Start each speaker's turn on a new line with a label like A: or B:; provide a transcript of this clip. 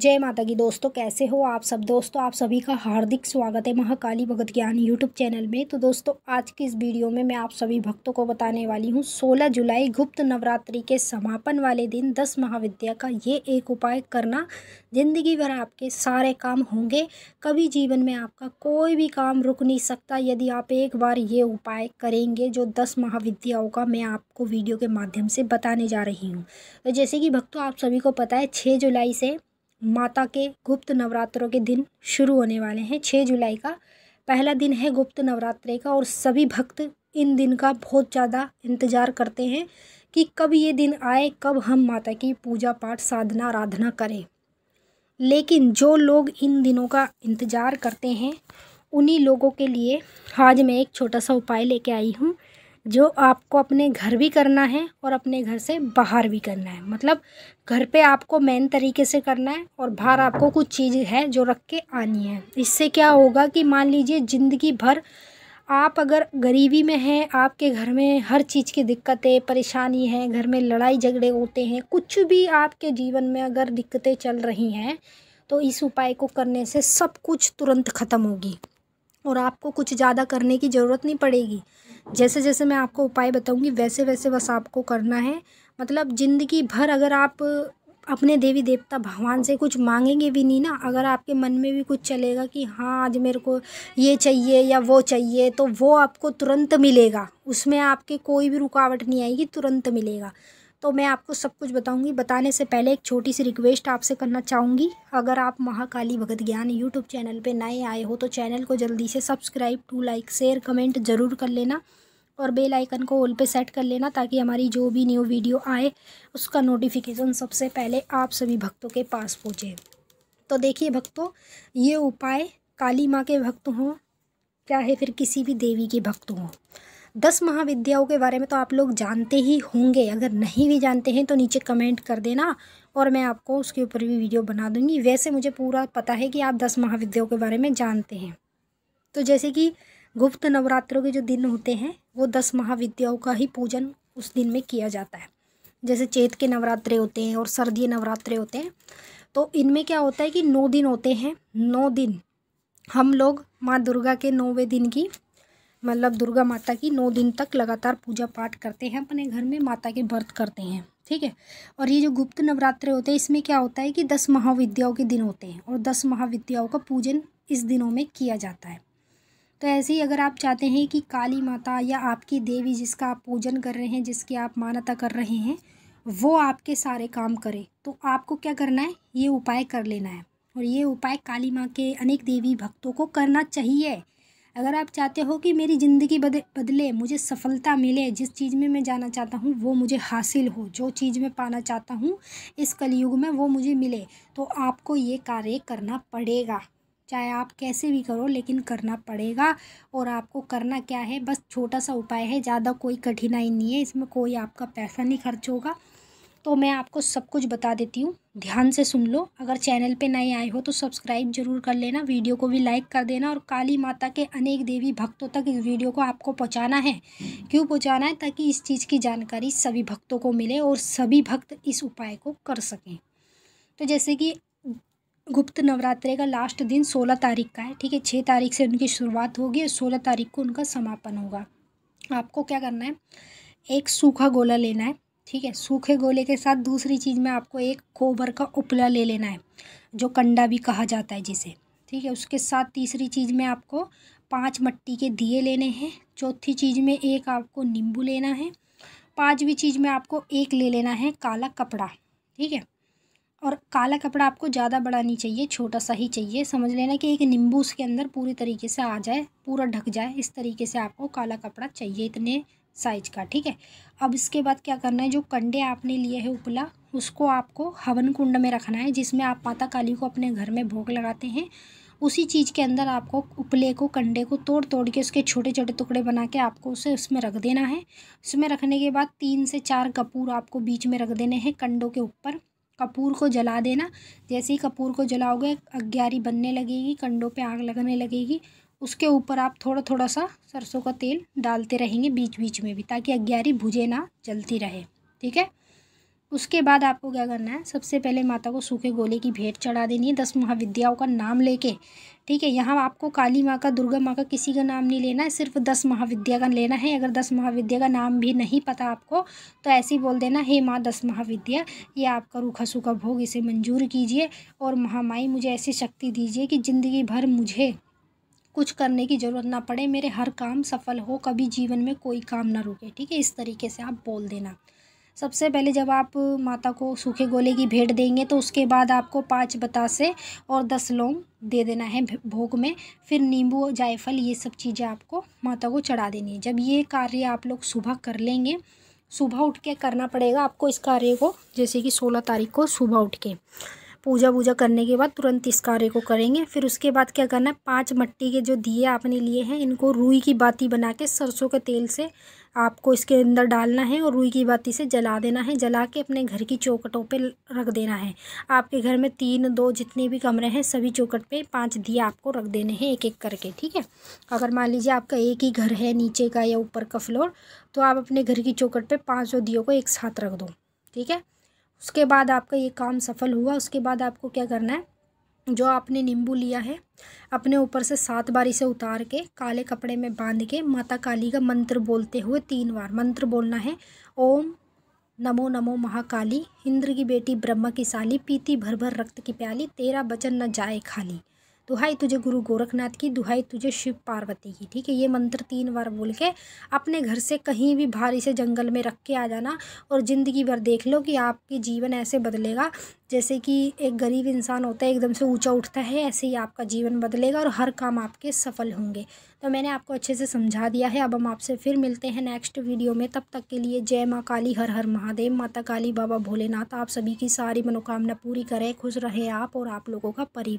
A: जय माता की दोस्तों कैसे हो आप सब दोस्तों आप सभी का हार्दिक स्वागत है महाकाली भगत ज्ञान यूट्यूब चैनल में तो दोस्तों आज की इस वीडियो में मैं आप सभी भक्तों को बताने वाली हूँ 16 जुलाई गुप्त नवरात्रि के समापन वाले दिन 10 महाविद्या का ये एक उपाय करना ज़िंदगी भर आपके सारे काम होंगे कभी जीवन में आपका कोई भी काम रुक नहीं सकता यदि आप एक बार ये उपाय करेंगे जो दस महाविद्याओं का मैं आपको वीडियो के माध्यम से बताने जा रही हूँ तो जैसे कि भक्तों आप सभी को पता है छः जुलाई से माता के गुप्त नवरात्रों के दिन शुरू होने वाले हैं छः जुलाई का पहला दिन है गुप्त नवरात्रे का और सभी भक्त इन दिन का बहुत ज़्यादा इंतज़ार करते हैं कि कब ये दिन आए कब हम माता की पूजा पाठ साधना आराधना करें लेकिन जो लोग इन दिनों का इंतज़ार करते हैं उन्हीं लोगों के लिए आज मैं एक छोटा सा उपाय लेके आई हूँ जो आपको अपने घर भी करना है और अपने घर से बाहर भी करना है मतलब घर पे आपको मेन तरीके से करना है और बाहर आपको कुछ चीज़ है जो रख के आनी है इससे क्या होगा कि मान लीजिए ज़िंदगी भर आप अगर गरीबी में हैं आपके घर में हर चीज़ की दिक्कतें परेशानी हैं घर में लड़ाई झगड़े होते हैं कुछ भी आपके जीवन में अगर दिक्कतें चल रही हैं तो इस उपाय को करने से सब कुछ तुरंत ख़त्म होगी और आपको कुछ ज़्यादा करने की ज़रूरत नहीं पड़ेगी जैसे जैसे मैं आपको उपाय बताऊंगी वैसे वैसे बस आपको करना है मतलब ज़िंदगी भर अगर आप अपने देवी देवता भगवान से कुछ मांगेंगे भी नहीं ना अगर आपके मन में भी कुछ चलेगा कि हाँ आज मेरे को ये चाहिए या वो चाहिए तो वो आपको तुरंत मिलेगा उसमें आपके कोई भी रुकावट नहीं आएगी तुरंत मिलेगा तो मैं आपको सब कुछ बताऊंगी बताने से पहले एक छोटी सी रिक्वेस्ट आपसे करना चाहूँगी अगर आप महाकाली भगत ज्ञान यूट्यूब चैनल पे नए आए हो तो चैनल को जल्दी से subscribe to like share comment ज़रूर कर लेना और बेल आइकन को ऑल पे सेट कर लेना ताकि हमारी जो भी न्यू वीडियो आए उसका नोटिफिकेशन सबसे पहले आप सभी भक्तों के पास पहुँचे तो देखिए भक्तों ये उपाय काली माँ के भक्त हों चाहे फिर किसी भी देवी के भक्त हों दस महाविद्याओं के बारे में तो आप लोग जानते ही होंगे अगर नहीं भी जानते हैं तो नीचे कमेंट कर देना और मैं आपको उसके ऊपर भी वीडियो बना दूंगी वैसे मुझे पूरा पता है कि आप दस महाविद्याओं के बारे में जानते हैं तो जैसे कि गुप्त नवरात्रों के जो दिन होते हैं वो दस महाविद्याओं का ही पूजन उस दिन में किया जाता है जैसे चेत के नवरात्रे होते हैं और सर्दी नवरात्रे होते हैं तो इनमें क्या होता है कि नौ दिन होते हैं नौ दिन हम लोग माँ दुर्गा के नौवें दिन की मतलब दुर्गा माता की नौ दिन तक लगातार पूजा पाठ करते हैं अपने घर में माता के व्रत करते हैं ठीक है और ये जो गुप्त नवरात्र होते हैं इसमें क्या होता है कि दस महाविद्याओं के दिन होते हैं और दस महाविद्याओं का पूजन इस दिनों में किया जाता है तो ऐसे ही अगर आप चाहते हैं कि काली माता या आपकी देवी जिसका आप पूजन कर रहे हैं जिसकी आप मान्यता कर रहे हैं वो आपके सारे काम करें तो आपको क्या करना है ये उपाय कर लेना है और ये उपाय काली माँ के अनेक देवी भक्तों को करना चाहिए अगर आप चाहते हो कि मेरी ज़िंदगी बदले मुझे सफलता मिले जिस चीज़ में मैं जाना चाहता हूँ वो मुझे हासिल हो जो चीज़ मैं पाना चाहता हूँ इस कलयुग में वो मुझे मिले तो आपको ये कार्य करना पड़ेगा चाहे आप कैसे भी करो लेकिन करना पड़ेगा और आपको करना क्या है बस छोटा सा उपाय है ज़्यादा कोई कठिनाई नहीं है इसमें कोई आपका पैसा नहीं खर्च होगा तो मैं आपको सब कुछ बता देती हूँ ध्यान से सुन लो अगर चैनल पे नए आए हो तो सब्सक्राइब जरूर कर लेना वीडियो को भी लाइक कर देना और काली माता के अनेक देवी भक्तों तक इस वीडियो को आपको पहुंचाना है क्यों पहुंचाना है ताकि इस चीज़ की जानकारी सभी भक्तों को मिले और सभी भक्त इस उपाय को कर सकें तो जैसे कि गुप्त नवरात्रे का लास्ट दिन सोलह तारीख का है ठीक है छः तारीख से उनकी शुरुआत होगी और सोलह तारीख को उनका समापन होगा आपको क्या करना है एक सूखा गोला लेना है ठीक है सूखे गोले के साथ दूसरी चीज़ में आपको एक कोबर का उपला ले लेना है जो कंडा भी कहा जाता है जिसे ठीक है उसके साथ तीसरी चीज़ में आपको पांच मट्टी के दिए लेने हैं चौथी चीज़ में एक आपको नींबू लेना है पांचवी चीज़ में आपको एक ले लेना है काला कपड़ा ठीक है और काला कपड़ा आपको ज़्यादा बड़ा नहीं चाहिए छोटा सा ही चाहिए समझ लेना कि एक नींबू उसके अंदर पूरी तरीके से आ जाए पूरा ढक जाए इस तरीके से आपको काला कपड़ा चाहिए इतने साइज का ठीक है अब इसके बाद क्या करना है जो कंडे आपने लिए हैं उपला उसको आपको हवन कुंड में रखना है जिसमें आप माता काली को अपने घर में भोग लगाते हैं उसी चीज़ के अंदर आपको उपले को कंडे को तोड़ तोड़ के उसके छोटे छोटे टुकड़े बना के आपको उसे उसमें रख देना है उसमें रखने के बाद तीन से चार कपूर आपको बीच में रख देने हैं कंडों के ऊपर कपूर को जला देना जैसे ही कपूर को जलाओगे अग्यारी बनने लगेगी कंडों पे आग लगने लगेगी उसके ऊपर आप थोड़ा थोड़ा सा सरसों का तेल डालते रहेंगे बीच बीच में भी ताकि अग्यारी भुजे ना जलती रहे ठीक है उसके बाद आपको क्या करना है सबसे पहले माता को सूखे गोले की भेंट चढ़ा देनी है दस महाविद्याओं का नाम लेके ठीक है यहाँ आपको काली माँ का दुर्गा माँ का किसी का नाम नहीं लेना है सिर्फ दस महाविद्या का लेना है अगर दस महाविद्या का नाम भी नहीं पता आपको तो ऐसे ही बोल देना हे माँ दस महाविद्या ये आपका रूखा सूखा भोग इसे मंजूर कीजिए और महामाई मुझे ऐसी शक्ति दीजिए कि ज़िंदगी भर मुझे कुछ करने की ज़रूरत ना पड़े मेरे हर काम सफल हो कभी जीवन में कोई काम ना रुके ठीक है इस तरीके से आप बोल देना सबसे पहले जब आप माता को सूखे गोले की भेंट देंगे तो उसके बाद आपको पाँच बतासे और दस लौंग दे देना है भोग में फिर नींबू और जायफल ये सब चीज़ें आपको माता को चढ़ा देनी है जब ये कार्य आप लोग सुबह कर लेंगे सुबह उठ के करना पड़ेगा आपको इस कार्य को जैसे कि सोलह तारीख को सुबह उठ के पूजा वूजा करने के बाद तुरंत इस कार्य को करेंगे फिर उसके बाद क्या करना है पाँच मट्टी के जो दिए आपने लिए हैं इनको रुई की बाती बना के सरसों के तेल से आपको इसके अंदर डालना है और रुई की बाती से जला देना है जला के अपने घर की चौकटों पे रख देना है आपके घर में तीन दो जितने भी कमरे हैं सभी चौकट पे पांच दिए आपको रख देने हैं एक एक करके ठीक है अगर मान लीजिए आपका एक ही घर है नीचे का या ऊपर का फ्लोर तो आप अपने घर की चौकट पर पाँचों दियों को एक साथ रख दो ठीक है उसके बाद आपका ये काम सफल हुआ उसके बाद आपको क्या करना है जो आपने नींबू लिया है अपने ऊपर से सात बार इसे उतार के काले कपड़े में बांध के माता काली का मंत्र बोलते हुए तीन बार मंत्र बोलना है ओम नमो नमो महाकाली इंद्र की बेटी ब्रह्मा की साली पीती भर भर रक्त की प्याली तेरा बचन न जाए खाली दुहाई तुझे गुरु गोरखनाथ की दुहाई तुझे शिव पार्वती की ठीक है ये मंत्र तीन बार बोल के अपने घर से कहीं भी भारी से जंगल में रख के आ जाना और ज़िंदगी भर देख लो कि आपके जीवन ऐसे बदलेगा जैसे कि एक गरीब इंसान होता है एकदम से ऊंचा उठता है ऐसे ही आपका जीवन बदलेगा और हर काम आपके सफल होंगे तो मैंने आपको अच्छे से समझा दिया है अब हम आपसे फिर मिलते हैं नेक्स्ट वीडियो में तब तक के लिए जय माँ काली हर हर महादेव माता काली बाबा भोलेनाथ आप सभी की सारी मनोकामना पूरी करें खुश रहें आप और आप लोगों का परिवार